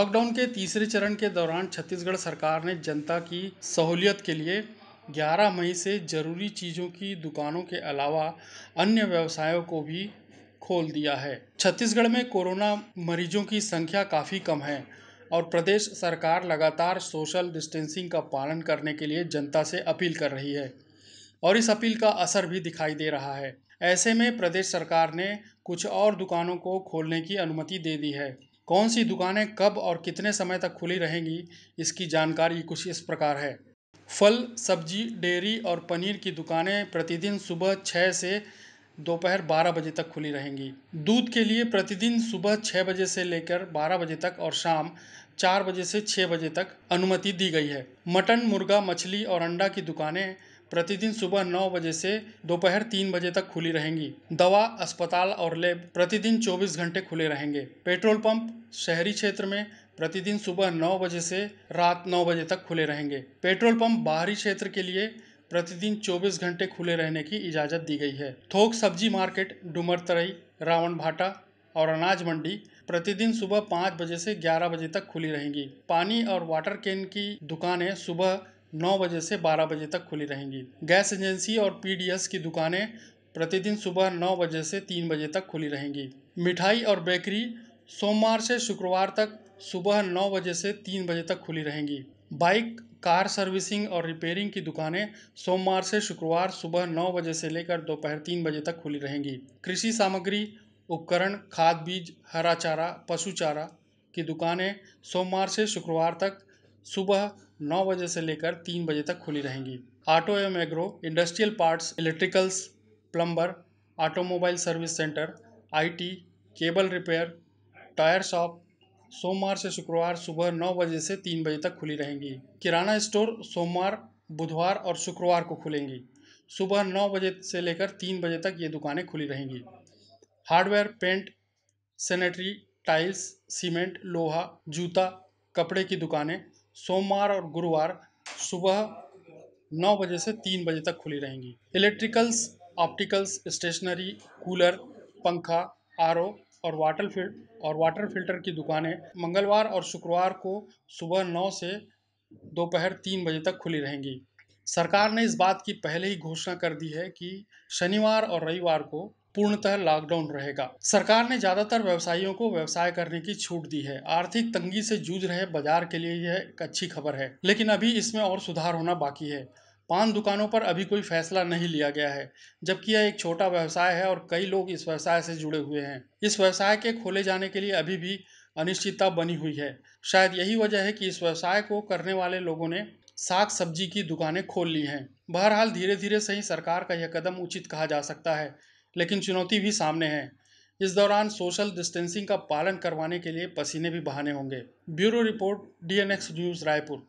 lockdown के तीसरे चरण के दौरान छत्तीसगढ़ सरकार ने जनता की सहूलियत के लिए 11 मई से जरूरी चीजों की दुकानों के अलावा अन्य व्यवसायों को भी खोल दिया है छत्तीसगढ़ में कोरोना मरीजों की संख्या काफ़ी कम है और प्रदेश सरकार लगातार सोशल डिस्टेंसिंग का पालन करने के लिए जनता से अपील कर रही है और इस अपील का असर भी दिखाई दे रहा है ऐसे में प्रदेश सरकार ने कुछ और दुकानों को खोलने की अनुमति दे दी है कौन सी दुकानें कब और कितने समय तक खुली रहेंगी इसकी जानकारी कुछ इस प्रकार है फल सब्जी डेयरी और पनीर की दुकानें प्रतिदिन सुबह छः से दोपहर बारह बजे तक खुली रहेंगी दूध के लिए प्रतिदिन सुबह छः बजे से लेकर बारह बजे तक और शाम चार बजे से छः बजे तक अनुमति दी गई है मटन मुर्गा मछली और अंडा की दुकानें प्रतिदिन सुबह नौ बजे से दोपहर तीन बजे तक खुली रहेंगी दवा अस्पताल और लैब प्रतिदिन चौबीस घंटे खुले रहेंगे पेट्रोल पंप शहरी क्षेत्र में प्रतिदिन सुबह नौ बजे से रात नौ बजे तक खुले रहेंगे पेट्रोल पंप बाहरी क्षेत्र के लिए प्रतिदिन 24 घंटे खुले रहने की इजाज़त दी गई है थोक सब्जी मार्केट डुमर तरई रावण भाटा और अनाज मंडी प्रतिदिन सुबह पाँच बजे से ग्यारह बजे तक खुली रहेंगी पानी और वाटर कैन की दुकानें सुबह नौ बजे से बारह बजे तक खुली रहेंगी गैस एजेंसी और पी की दुकानें प्रतिदिन सुबह नौ बजे से तीन बजे तक खुली रहेंगी मिठाई और बेकरी सोमवार से शुक्रवार तक सुबह नौ बजे से तीन बजे तक खुली रहेंगी बाइक कार सर्विसिंग और रिपेयरिंग की दुकानें सोमवार से शुक्रवार सुबह नौ बजे से लेकर दोपहर तीन बजे तक खुली रहेंगी कृषि सामग्री उपकरण खाद बीज हरा चारा पशु चारा की दुकानें सोमवार से शुक्रवार तक सुबह नौ बजे से लेकर तीन बजे तक खुली रहेंगी ऑटो एवं agro industrial parts electricals plumber automobile service centre IT cable repair tyre shop सोमवार से शुक्रवार सुबह नौ बजे से तीन बजे तक खुली रहेंगी किराना स्टोर सोमवार बुधवार और शुक्रवार को खुलेंगी सुबह नौ बजे से लेकर तीन बजे तक ये दुकानें खुली रहेंगी hardware paint sanitary tiles cement लोहा जूता कपड़े की दुकानें सोमवार और गुरुवार सुबह नौ बजे से तीन बजे तक खुली रहेंगी इलेक्ट्रिकल्स ऑप्टिकल्स स्टेशनरी कूलर पंखा आर ओ और वाटर फिल और वाटर फिल्टर की दुकानें मंगलवार और शुक्रवार को सुबह नौ से दोपहर तीन बजे तक खुली रहेंगी सरकार ने इस बात की पहले ही घोषणा कर दी है कि शनिवार और रविवार को पूर्णतः लॉकडाउन रहेगा सरकार ने ज्यादातर व्यवसायियों को व्यवसाय करने की छूट दी है आर्थिक तंगी से जूझ रहे बाजार के लिए यह एक अच्छी खबर है लेकिन अभी इसमें और सुधार होना बाकी है पान दुकानों पर अभी कोई फैसला नहीं लिया गया है जबकि यह एक छोटा व्यवसाय है और कई लोग इस व्यवसाय से जुड़े हुए हैं इस व्यवसाय के खोले जाने के लिए अभी भी अनिश्चितता बनी हुई है शायद यही वजह है कि इस व्यवसाय को करने वाले लोगों ने साग सब्जी की दुकानें खोल ली हैं बहरहाल धीरे धीरे सही सरकार का यह कदम उचित कहा जा सकता है लेकिन चुनौती भी सामने है इस दौरान सोशल डिस्टेंसिंग का पालन करवाने के लिए पसीने भी बहाने होंगे bureau report D news Raipur